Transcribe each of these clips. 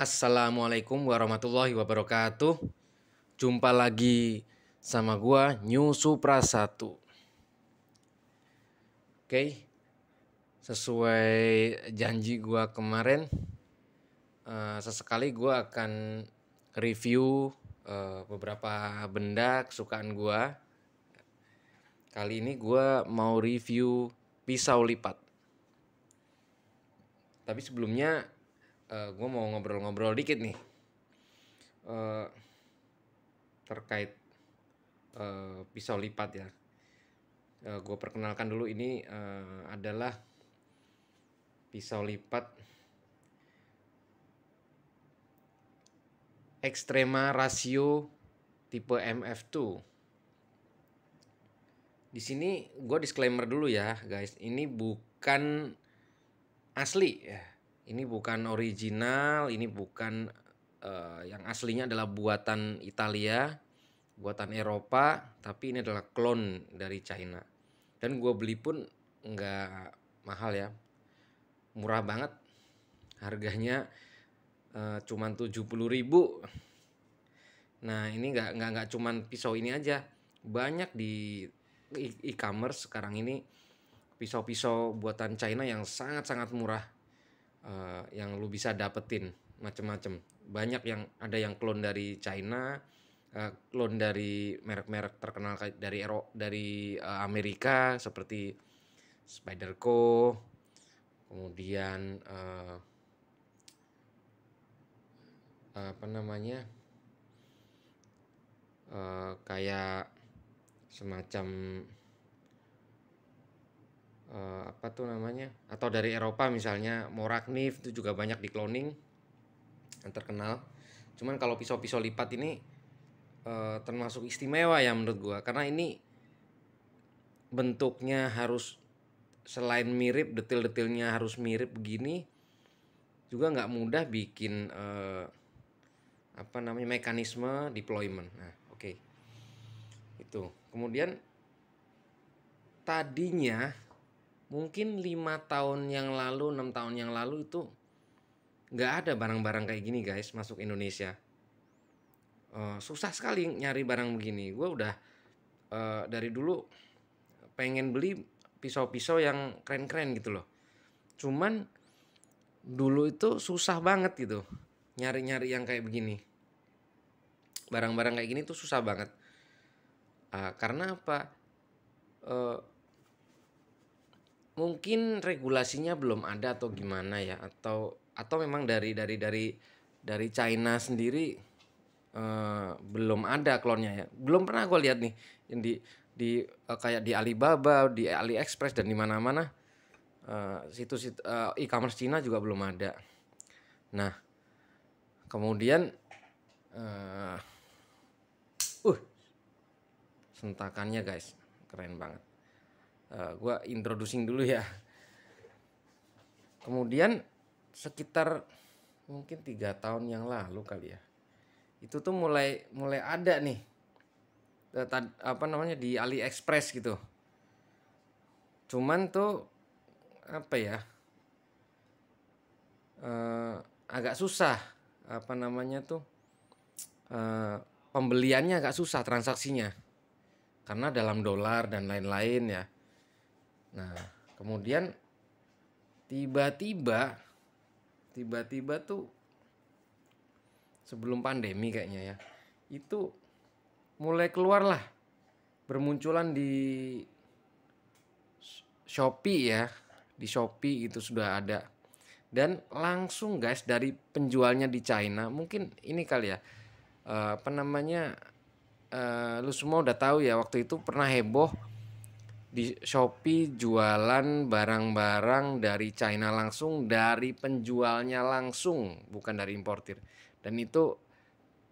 Assalamualaikum warahmatullahi wabarakatuh. Jumpa lagi sama gua New Supra 1. Oke. Sesuai janji gua kemarin eh, sesekali gua akan review eh, beberapa benda kesukaan gua. Kali ini gua mau review pisau lipat. Tapi sebelumnya uh, eh, gue mau ngobrol-ngobrol dikit nih uh, terkait uh, pisau lipat ya. Uh, gue perkenalkan dulu ini uh, adalah pisau lipat ekstrema rasio tipe MF2. Di sini gue disclaimer dulu ya guys, ini bukan asli ya ini bukan original, ini bukan uh, yang aslinya adalah buatan Italia, buatan Eropa, tapi ini adalah klon dari China. Dan gue beli pun nggak mahal ya, murah banget, harganya uh, cuman tujuh ribu. Nah ini nggak nggak nggak cuman pisau ini aja, banyak di e-commerce sekarang ini pisau-pisau buatan China yang sangat-sangat murah uh, yang lu bisa dapetin macem-macem banyak yang ada yang klon dari China uh, eh, klon dari merek-merek terkenal dari Ero, dari uh, Amerika seperti Spyderco kemudian uh, apa namanya uh, kayak semacam uh, apa tuh namanya atau dari Eropa misalnya Moragnif itu juga banyak di cloning yang terkenal cuman kalau pisau-pisau lipat ini uh, termasuk istimewa ya menurut gua karena ini bentuknya harus selain mirip detil-detilnya harus mirip begini juga nggak mudah bikin uh, apa namanya mekanisme deployment nah oke okay. itu kemudian tadinya mungkin lima tahun yang lalu enam tahun yang lalu itu nggak ada barang-barang kayak gini guys masuk Indonesia uh, susah sekali nyari barang begini gue udah uh, dari dulu pengen beli pisau-pisau yang keren-keren gitu loh cuman dulu itu susah banget gitu nyari-nyari yang kayak begini barang-barang kayak gini tuh susah banget uh, karena apa uh, mungkin regulasinya belum ada atau gimana ya atau atau memang dari dari dari dari China sendiri uh, belum ada klonnya ya belum pernah gue lihat nih yang di di uh, kayak di Alibaba di AliExpress dan di mana-mana uh, eh, situs uh, e-commerce Cina juga belum ada nah kemudian uh, uh sentakannya guys keren banget Eh, gue introducing dulu ya kemudian sekitar mungkin tiga tahun yang lalu kali ya itu tuh mulai mulai ada nih eh, apa namanya di AliExpress gitu cuman tuh apa ya uh, agak susah apa namanya tuh uh, pembeliannya agak susah transaksinya karena dalam dolar dan lain-lain ya Nah, kemudian tiba-tiba tiba-tiba tuh sebelum pandemi kayaknya ya. Itu mulai keluar lah bermunculan di Shopee ya, di Shopee itu sudah ada. Dan langsung guys dari penjualnya di China, mungkin ini kali ya. Eh, apa namanya? Uh, lu semua udah tahu ya waktu itu pernah heboh di Shopee jualan barang-barang dari China langsung dari penjualnya langsung bukan dari importir dan itu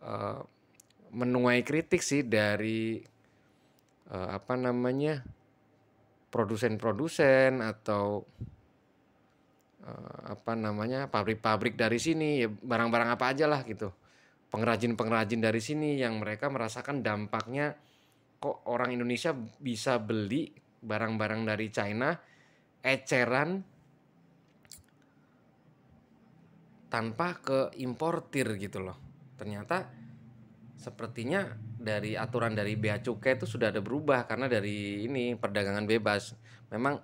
uh, menuai kritik sih dari uh, apa namanya produsen-produsen atau uh, apa namanya pabrik-pabrik dari sini ya barang-barang apa aja lah gitu pengrajin-pengrajin dari sini yang mereka merasakan dampaknya kok orang Indonesia bisa beli barang-barang dari China eceran tanpa ke importir gitu loh. Ternyata sepertinya dari aturan dari bea cukai itu sudah ada berubah karena dari ini perdagangan bebas. Memang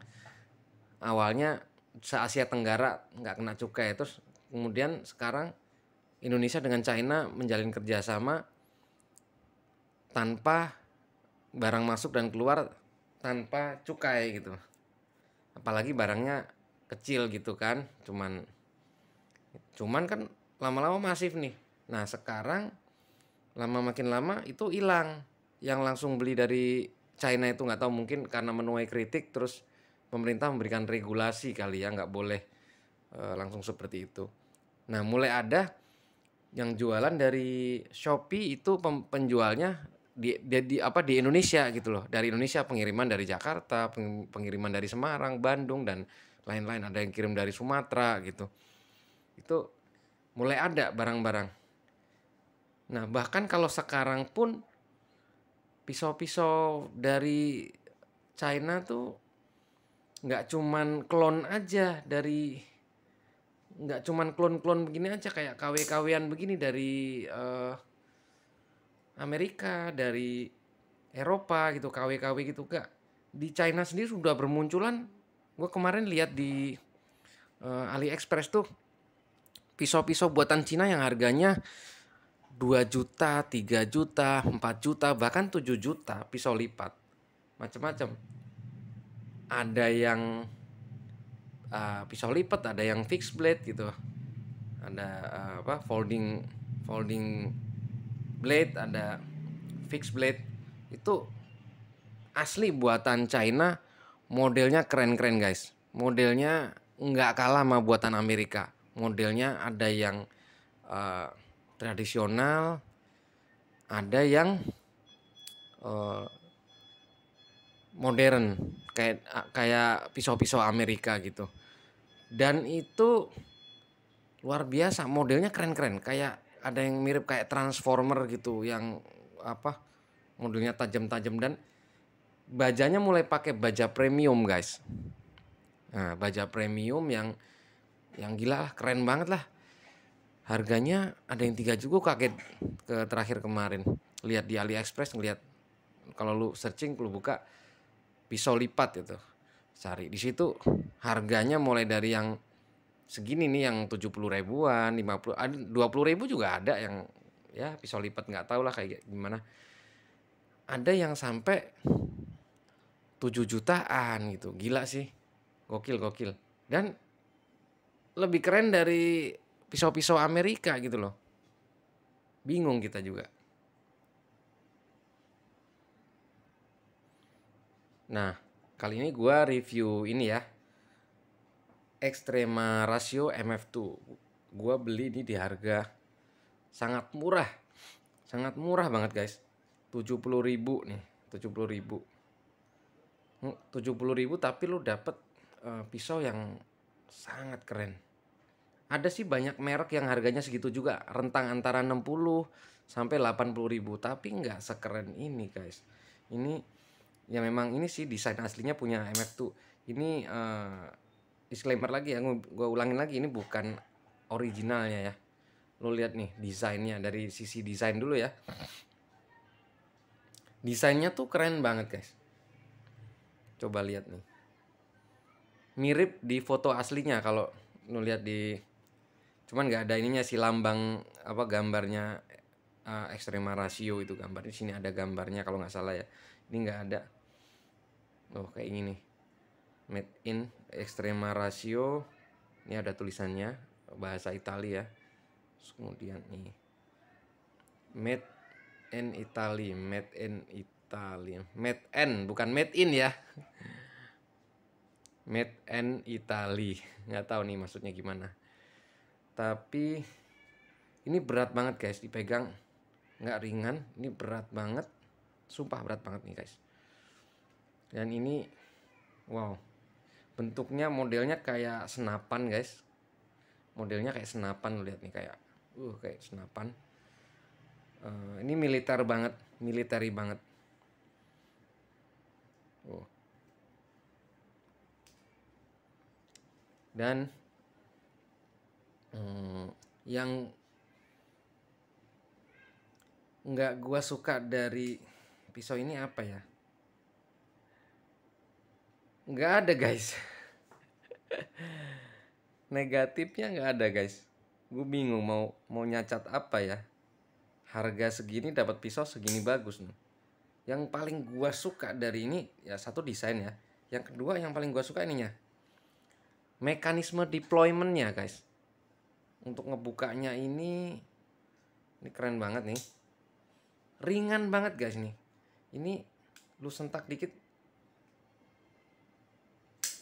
awalnya se Asia Tenggara nggak kena cukai terus kemudian sekarang Indonesia dengan China menjalin kerjasama tanpa barang masuk dan keluar tanpa cukai gitu apalagi barangnya kecil gitu kan cuman cuman kan lama-lama masif nih nah sekarang lama makin lama itu hilang yang langsung beli dari China itu nggak tahu mungkin karena menuai kritik terus pemerintah memberikan regulasi kali ya nggak boleh e, langsung seperti itu nah mulai ada yang jualan dari Shopee itu penjualnya di, di, di apa di Indonesia gitu loh dari Indonesia pengiriman dari Jakarta pengiriman dari Semarang Bandung dan lain-lain ada yang kirim dari Sumatera gitu itu mulai ada barang-barang nah bahkan kalau sekarang pun pisau-pisau dari China tuh nggak cuman klon aja dari nggak cuman klon-klon begini aja kayak KW-KWan begini dari uh, Amerika, dari Eropa gitu, KW-KW gitu gak Di China sendiri sudah bermunculan. Gue kemarin lihat di uh, AliExpress tuh pisau-pisau buatan Cina yang harganya 2 juta, 3 juta, 4 juta, bahkan 7 juta pisau lipat. Macam-macam. Ada yang uh, pisau lipat, ada yang fixed blade gitu. Ada uh, apa? folding folding blade, ada fixed blade. Itu asli buatan China, modelnya keren-keren guys. Modelnya nggak kalah sama buatan Amerika. Modelnya ada yang uh, tradisional, ada yang uh, modern kayak kayak pisau-pisau Amerika gitu. Dan itu luar biasa modelnya keren-keren kayak ada yang mirip kayak transformer gitu yang apa modelnya tajam-tajam dan bajanya mulai pakai baja premium guys nah baja premium yang yang gila lah keren banget lah harganya ada yang tiga juga kaget ke terakhir kemarin lihat di AliExpress ngelihat kalau lu searching lu buka pisau lipat itu cari di situ harganya mulai dari yang segini nih yang 70 ribuan, 50 ada 20 ribu juga ada yang ya pisau lipat nggak tau lah kayak gimana. Ada yang sampai 7 jutaan gitu. Gila sih. Gokil gokil. Dan lebih keren dari pisau-pisau Amerika gitu loh. Bingung kita juga. Nah, kali ini gue review ini ya, Extrema Ratio MF2. Gua beli ini di harga sangat murah. Sangat murah banget, guys. 70.000 nih, 70.000. 70.000 hmm, tapi lu dapet uh, pisau yang sangat keren. Ada sih banyak merek yang harganya segitu juga, rentang antara 60 sampai 80 ribu, tapi nggak sekeren ini guys. Ini ya memang ini sih desain aslinya punya MF2. Ini uh, disclaimer lagi ya gue ulangin lagi ini bukan originalnya ya lo lihat nih desainnya dari sisi desain dulu ya desainnya tuh keren banget guys coba lihat nih mirip di foto aslinya kalau lo lihat di cuman nggak ada ininya si lambang apa gambarnya uh, ekstrema rasio itu gambar di sini ada gambarnya kalau nggak salah ya ini nggak ada loh kayak ini nih made in Ekstrema Rasio, ini ada tulisannya bahasa Italia ya. kemudian nih made in Italy made in Italy made in bukan made in ya made in Italy nggak tahu nih maksudnya gimana tapi ini berat banget guys dipegang nggak ringan ini berat banget sumpah berat banget nih guys dan ini wow bentuknya modelnya kayak senapan guys modelnya kayak senapan lihat nih kayak uh kayak senapan uh, ini militer banget militeri banget uh. dan um, yang nggak gua suka dari pisau ini apa ya nggak ada guys negatifnya nggak ada guys gue bingung mau mau nyacat apa ya harga segini dapat pisau segini bagus nih yang paling gua suka dari ini ya satu desain ya yang kedua yang paling gua suka ininya mekanisme deploymentnya guys untuk ngebukanya ini ini keren banget nih ringan banget guys nih ini lu sentak dikit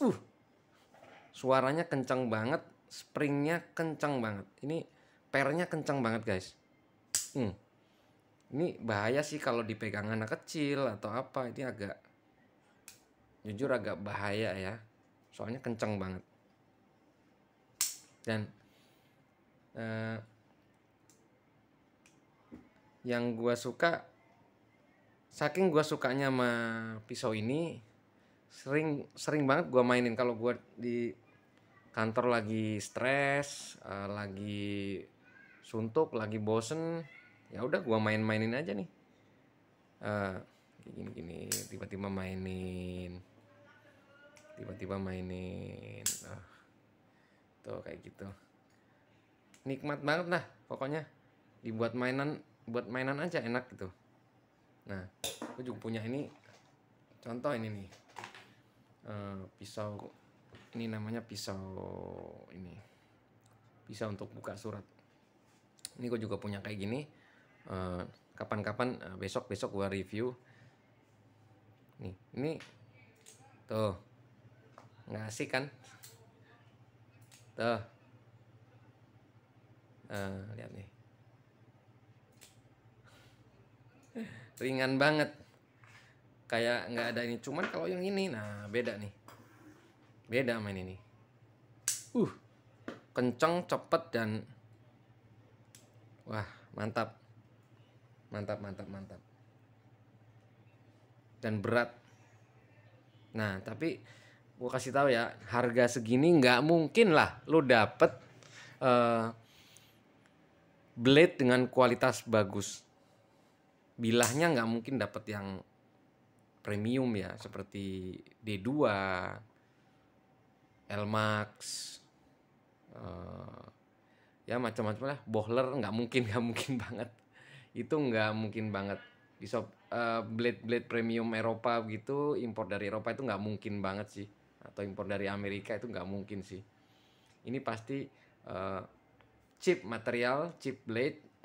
uh suaranya kencang banget springnya kencang banget ini pernya kencang banget guys hmm. ini bahaya sih kalau dipegang anak kecil atau apa ini agak jujur agak bahaya ya soalnya kencang banget dan eh, yang gua suka saking gua sukanya sama pisau ini sering sering banget gue mainin kalau gue di kantor lagi stres uh, lagi suntuk lagi bosen ya udah gue main-mainin aja nih uh, gini-gini tiba-tiba mainin tiba-tiba mainin uh, tuh kayak gitu nikmat banget lah pokoknya dibuat mainan buat mainan aja enak gitu nah gue juga punya ini contoh ini nih Eh, pisau ini namanya pisau ini bisa untuk buka surat ini gue juga punya kayak gini eh, kapan-kapan uh, uh, eh, besok besok gue review nih ini tuh nggak asik kan tuh uh, lihat nih ringan banget kayak nggak ada ini cuman kalau yang ini nah beda nih beda main ini uh kenceng cepet dan wah mantap mantap mantap mantap dan berat nah tapi gue kasih tahu ya harga segini nggak mungkin lah lo dapet uh, blade dengan kualitas bagus bilahnya nggak mungkin dapet yang premium ya seperti D2, Lmax uh, eh, ya macam-macam lah. Bohler nggak mungkin nggak mungkin banget. Itu nggak mungkin banget di shop eh, blade blade premium Eropa gitu impor dari Eropa itu nggak mungkin banget sih atau impor dari Amerika itu nggak mungkin sih ini pasti eh, chip material chip blade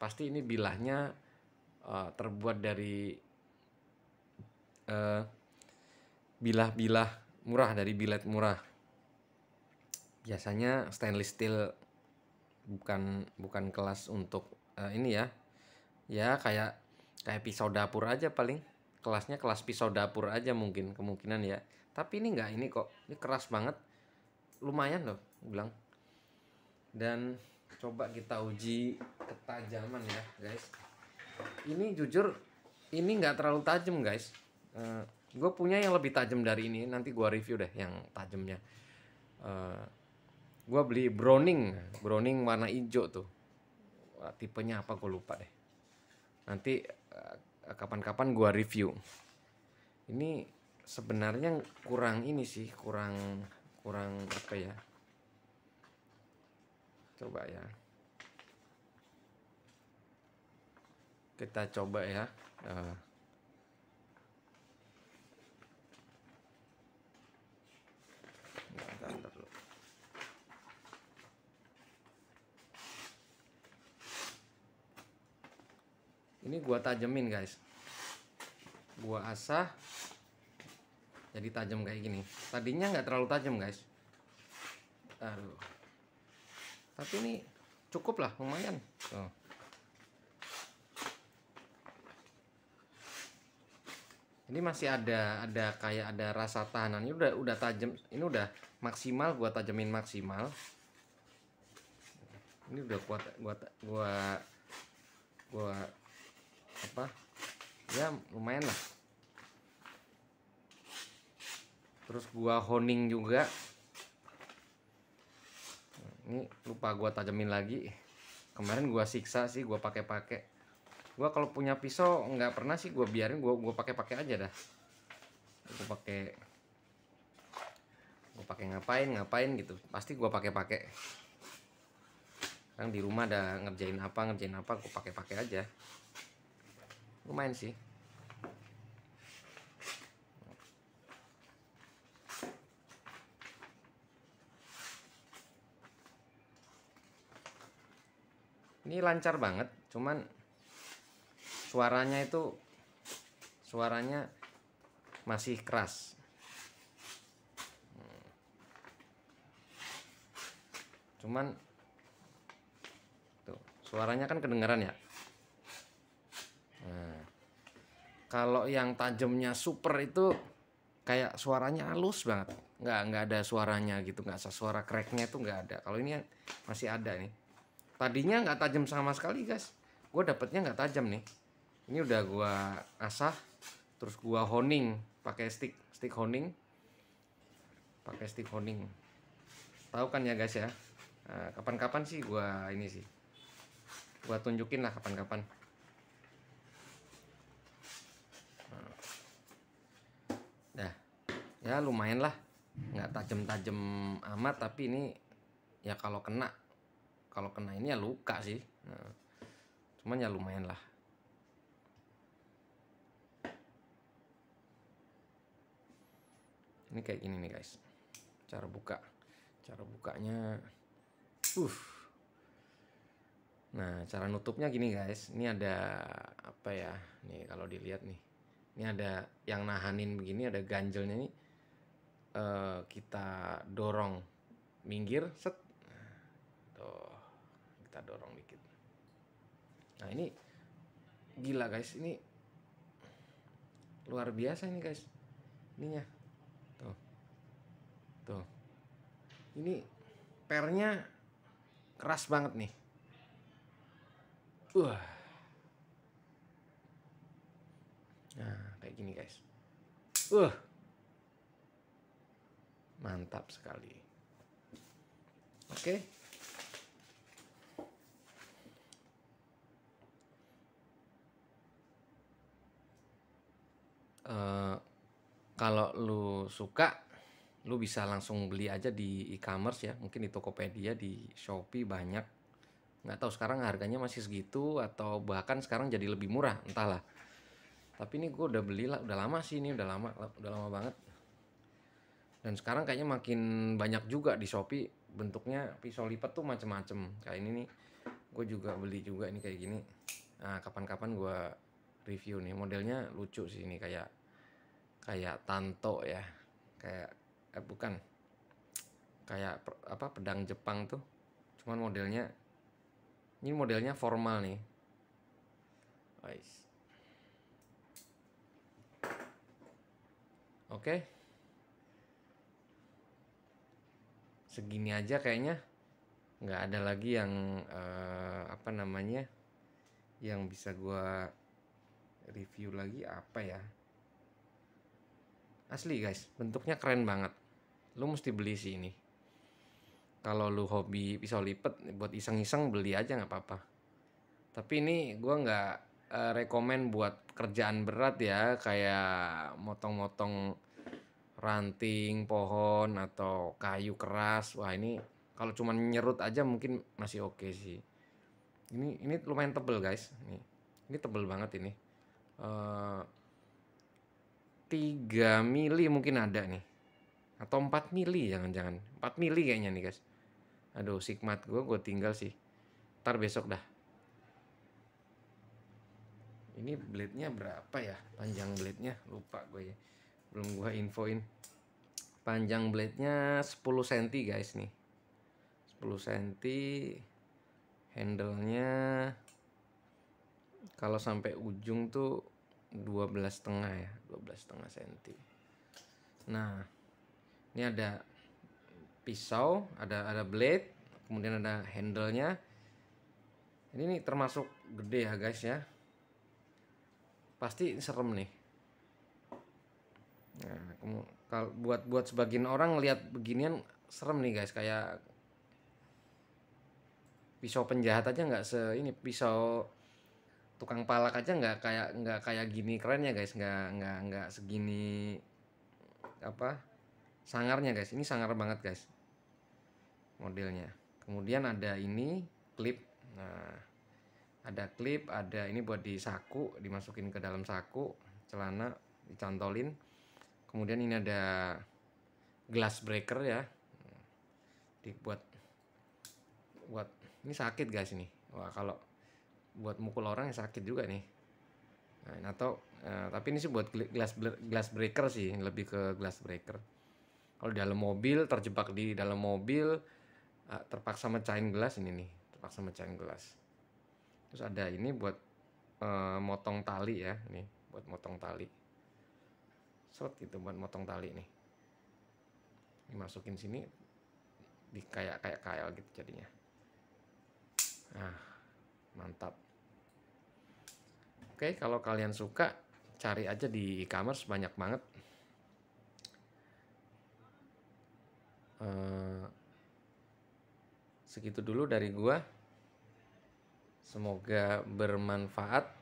pasti ini bilahnya terbuat dari bilah eh, bilah-bilah murah dari bilet murah. Biasanya stainless steel bukan bukan kelas untuk uh, ini ya. Ya kayak kayak pisau dapur aja paling. Kelasnya kelas pisau dapur aja mungkin kemungkinan ya. Tapi ini nggak ini kok. Ini keras banget. Lumayan loh, bilang. Dan coba kita uji ketajaman ya, guys. Ini jujur ini nggak terlalu tajam, guys Uh, eh, gue punya yang lebih tajam dari ini. Nanti gue review deh yang tajamnya. Uh, eh, gue beli Browning, Browning warna hijau tuh. Uh, tipenya apa gue lupa deh. Nanti uh, kapan-kapan gue review. Ini sebenarnya kurang ini sih, kurang kurang apa ya? Coba ya. Kita coba ya. Uh, ini gua tajemin guys gua asah jadi tajam kayak gini tadinya nggak terlalu tajam guys aduh tapi ini cukup lah lumayan tuh ini masih ada ada kayak ada rasa tahanan ini udah udah tajam ini udah maksimal gua tajamin maksimal ini udah kuat gua gua gua apa ya lumayan lah terus gua honing juga ini lupa gua tajamin lagi kemarin gua siksa sih gua pakai-pakai gua kalau punya pisau nggak pernah sih gua biarin gua gua pakai-pakai aja dah gua pakai gua pakai ngapain ngapain gitu pasti gua pakai-pakai sekarang di rumah ada ngerjain apa ngerjain apa gua pakai-pakai aja lumayan sih ini lancar banget cuman suaranya itu suaranya masih keras cuman tuh suaranya kan kedengeran ya Kalau yang tajamnya super itu kayak suaranya halus banget. Nggak nggak ada suaranya gitu, nggak suara cracknya itu nggak ada. Kalau ini masih ada nih. Tadinya nggak tajam sama sekali guys. Gue dapetnya nggak tajam nih. Ini udah gue asah, terus gue honing pakai stick stick honing, pakai stick honing. Tahu kan ya guys ya. Eh, kapan-kapan sih gue ini sih. Gue tunjukin lah kapan-kapan. ya lumayan lah nggak tajam-tajam amat tapi ini ya kalau kena kalau kena ini ya luka sih nah, cuman ya lumayan lah ini kayak gini nih guys cara buka cara bukanya uh nah cara nutupnya gini guys ini ada apa ya nih kalau dilihat nih ini ada yang nahanin begini ada ganjelnya nih uh, kita dorong minggir set tuh kita dorong dikit nah ini gila guys ini luar biasa ini guys ininya tuh tuh ini pernya keras banget nih wah nah kayak gini guys uh mantap sekali oke okay. uh, eh, kalau lu suka lu bisa langsung beli aja di e-commerce ya mungkin di Tokopedia di Shopee banyak nggak tahu sekarang harganya masih segitu atau bahkan sekarang jadi lebih murah entahlah tapi ini gue udah beli lah udah lama sih ini udah lama udah lama banget dan sekarang kayaknya makin banyak juga di Shopee bentuknya pisau lipat tuh macem-macem kayak ini nih gue juga beli juga ini kayak gini nah kapan-kapan gue review nih modelnya lucu sih ini kayak kayak tanto ya kayak eh, bukan kayak apa pedang Jepang tuh cuman modelnya ini modelnya formal nih oke okay. segini aja kayaknya nggak ada lagi yang uh, apa namanya yang bisa gue review lagi apa ya asli guys bentuknya keren banget lu mesti beli sih ini kalau lu hobi pisau lipat buat iseng-iseng beli aja nggak apa-apa tapi ini gue nggak uh, rekomen buat kerjaan berat ya kayak motong-motong ranting, pohon atau kayu keras. Wah, ini kalau cuman nyerut aja mungkin masih oke okay sih. Ini ini lumayan tebel, guys. ini Ini tebel banget ini. Uh, eh, 3 mili mungkin ada nih. Atau 4 mili jangan-jangan. 4 mili kayaknya nih, guys. Aduh, sigmat gue gue tinggal sih. Ntar besok dah. Ini blade-nya berapa ya? Panjang blade-nya lupa gue ya belum gua infoin panjang blade nya 10 cm guys nih 10 cm handle nya kalau sampai ujung tuh 12 setengah ya 12 setengah cm nah ini ada pisau ada ada blade kemudian ada handle nya ini nih termasuk gede ya guys ya pasti serem nih Nah, ya, kalau buat buat sebagian orang lihat beginian serem nih guys, kayak pisau penjahat aja nggak se ini pisau tukang palak aja nggak kayak nggak kayak gini kerennya guys, nggak nggak nggak segini apa sangarnya guys. Ini sangar banget guys modelnya. Kemudian ada ini klip. Nah, ada klip, ada ini buat di saku, dimasukin ke dalam saku celana dicantolin kemudian ini ada glass breaker ya dibuat buat ini sakit guys ini wah kalau buat mukul orang yang sakit juga nih nah, atau uh, tapi ini sih buat glass glass breaker sih lebih ke glass breaker kalau dalam mobil terjebak di dalam mobil uh, terpaksa mecahin gelas ini nih terpaksa mecahin gelas terus ada ini buat uh, motong tali ya nih buat motong tali seret gitu buat motong tali nih. Dimasukin sini di kayak kayak kail gitu jadinya. Nah, mantap. Oke, kalau kalian suka cari aja di e-commerce banyak banget. uh, segitu dulu dari gua. Semoga bermanfaat